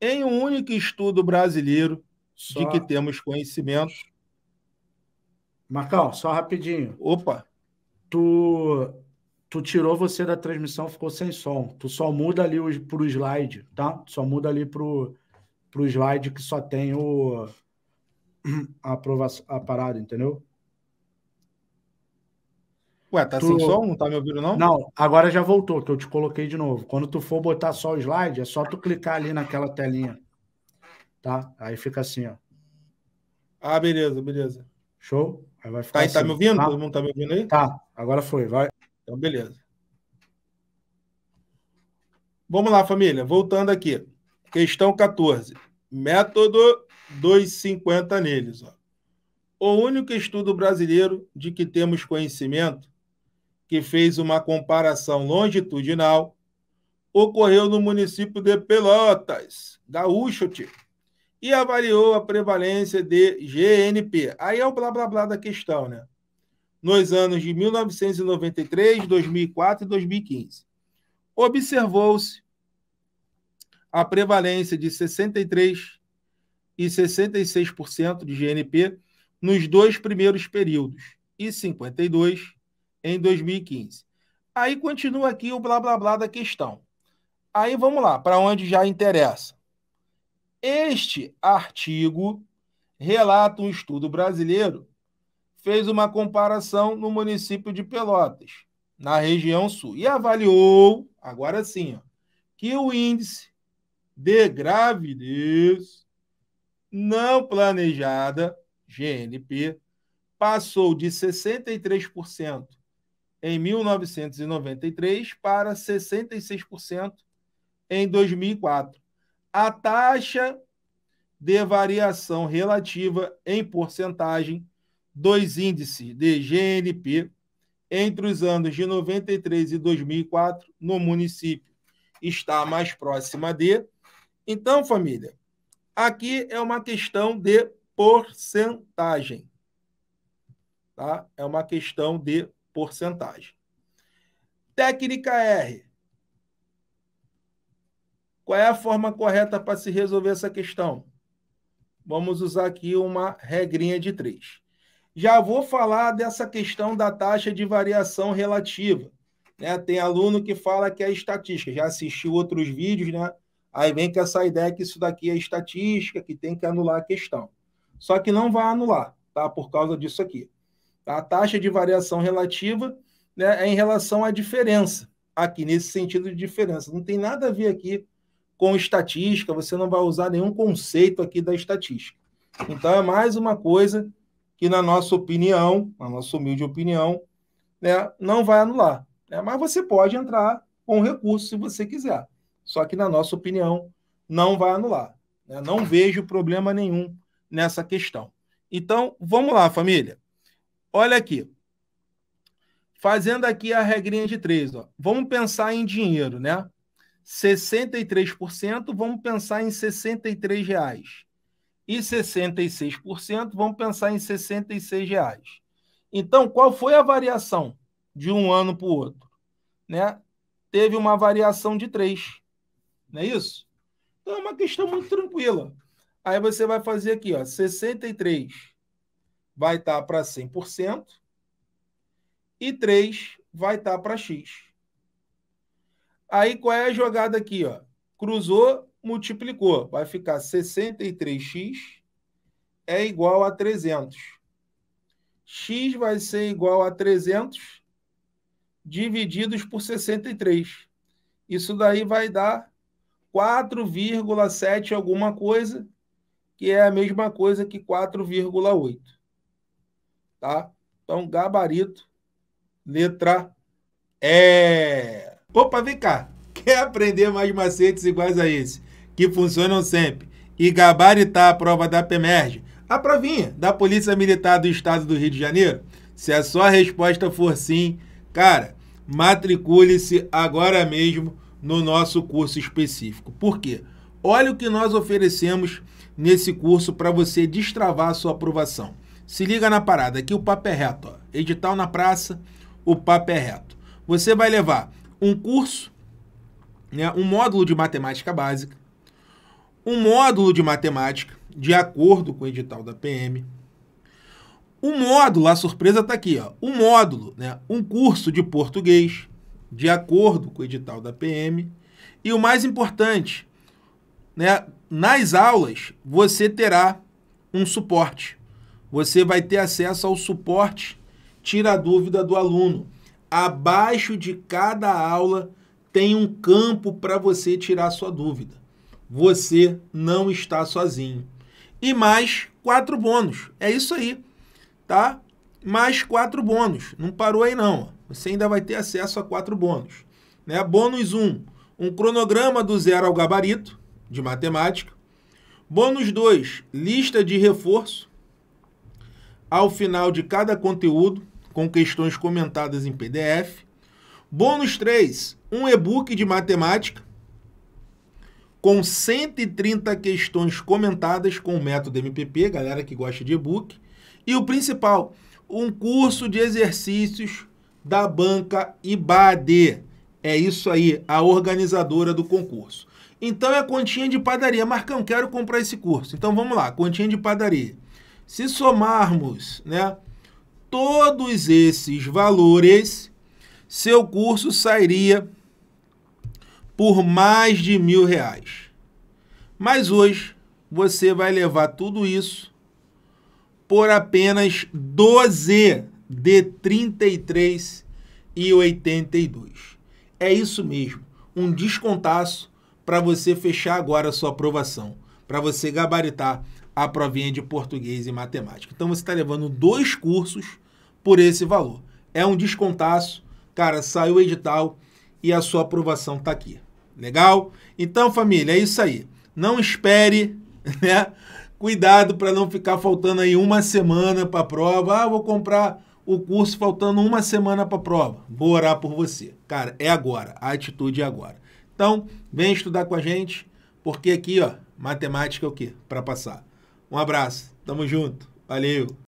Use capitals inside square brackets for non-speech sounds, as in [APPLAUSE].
em um único estudo brasileiro só... de que temos conhecimento. Marcão, só rapidinho. Opa. Tu, tu tirou você da transmissão, ficou sem som. Tu só muda ali para o slide, tá? Tu só muda ali para o slide que só tem o, [CLEARS THROAT] a, aprovação, a parada, entendeu? Ué, tá tu... sem som? Não tá me ouvindo, não? Não, agora já voltou, que eu te coloquei de novo. Quando tu for botar só o slide, é só tu clicar ali naquela telinha. Tá? Aí fica assim, ó. Ah, beleza, beleza. Show? Aí vai ficar tá, tá assim. tá me ouvindo? Tá? Todo mundo tá me ouvindo aí? Tá, agora foi, vai. Então, beleza. Vamos lá, família. Voltando aqui. Questão 14. Método 250 neles, ó o único estudo brasileiro de que temos conhecimento que fez uma comparação longitudinal, ocorreu no município de Pelotas, gaúcho, e avaliou a prevalência de GNP. Aí é o blá blá blá da questão, né? Nos anos de 1993, 2004 e 2015. Observou-se a prevalência de 63 e 66% de GNP nos dois primeiros períodos e 52 em 2015. Aí continua aqui o blá blá blá da questão. Aí vamos lá, para onde já interessa. Este artigo relata um estudo brasileiro, fez uma comparação no município de Pelotas, na região sul, e avaliou, agora sim, ó, que o índice de gravidez não planejada, GNP, passou de 63% em 1993 para 66% em 2004. A taxa de variação relativa em porcentagem dos índices de GNP entre os anos de 93 e 2004 no município está mais próxima de. Então, família, aqui é uma questão de porcentagem. Tá? É uma questão de porcentagem. Técnica R. Qual é a forma correta para se resolver essa questão? Vamos usar aqui uma regrinha de três. Já vou falar dessa questão da taxa de variação relativa. Né? Tem aluno que fala que é estatística, já assistiu outros vídeos, né? Aí vem com essa ideia que isso daqui é estatística, que tem que anular a questão. Só que não vai anular, tá? Por causa disso aqui. A taxa de variação relativa né, é em relação à diferença, aqui nesse sentido de diferença. Não tem nada a ver aqui com estatística, você não vai usar nenhum conceito aqui da estatística. Então, é mais uma coisa que, na nossa opinião, na nossa humilde opinião, né, não vai anular. Né? Mas você pode entrar com recurso se você quiser. Só que, na nossa opinião, não vai anular. Né? Não vejo problema nenhum nessa questão. Então, vamos lá, família. Olha aqui. Fazendo aqui a regrinha de três, ó. Vamos pensar em dinheiro, né? 63%, vamos pensar em 63 reais. E 66%, vamos pensar em 66 reais. Então, qual foi a variação de um ano para o outro? Né? Teve uma variação de 3. Não é isso? Então, é uma questão muito tranquila. Aí você vai fazer aqui, ó, 63 vai estar para 100% e 3 vai estar tá para x. Aí qual é a jogada aqui, ó? Cruzou, multiplicou, vai ficar 63x é igual a 300. x vai ser igual a 300 divididos por 63. Isso daí vai dar 4,7 alguma coisa, que é a mesma coisa que 4,8 tá? Então, gabarito, letra E. Opa, vem cá. Quer aprender mais macetes iguais a esse, que funcionam sempre, e gabaritar a prova da PEMERGE? a provinha da Polícia Militar do Estado do Rio de Janeiro? Se a sua resposta for sim, cara, matricule-se agora mesmo no nosso curso específico. Por quê? Olha o que nós oferecemos nesse curso para você destravar a sua aprovação. Se liga na parada, aqui o papo é reto. Ó. Edital na praça, o papo é reto. Você vai levar um curso, né, um módulo de matemática básica, um módulo de matemática, de acordo com o edital da PM, um módulo, a surpresa está aqui, ó, um módulo, né, um curso de português, de acordo com o edital da PM, e o mais importante, né, nas aulas você terá um suporte você vai ter acesso ao suporte Tira a Dúvida do Aluno. Abaixo de cada aula tem um campo para você tirar sua dúvida. Você não está sozinho. E mais quatro bônus. É isso aí, tá? Mais quatro bônus. Não parou aí não. Você ainda vai ter acesso a quatro bônus. Né? Bônus 1, um, um cronograma do zero ao gabarito de matemática. Bônus 2, lista de reforço ao final de cada conteúdo, com questões comentadas em PDF. Bônus 3, um e-book de matemática com 130 questões comentadas com o método MPP, galera que gosta de e-book. E o principal, um curso de exercícios da banca IBAD. É isso aí, a organizadora do concurso. Então é a continha de padaria. Marcão, quero comprar esse curso. Então vamos lá, continha de padaria. Se somarmos né, todos esses valores, seu curso sairia por mais de mil reais. Mas hoje você vai levar tudo isso por apenas 12 de 33 e 82. É isso mesmo, um descontaço para você fechar agora a sua aprovação, para você gabaritar a provinha de português e matemática. Então você está levando dois cursos por esse valor. É um descontaço, cara, saiu o edital e a sua aprovação está aqui. Legal? Então, família, é isso aí. Não espere, [LAUGHS] né? Cuidado para não ficar faltando aí uma semana para a prova. Ah, vou comprar o curso faltando uma semana para a prova. Vou orar por você. Cara, é agora. A atitude é agora. Então, vem estudar com a gente, porque aqui, ó, matemática é o quê? Para passar. Um abraço, tamo junto, valeu.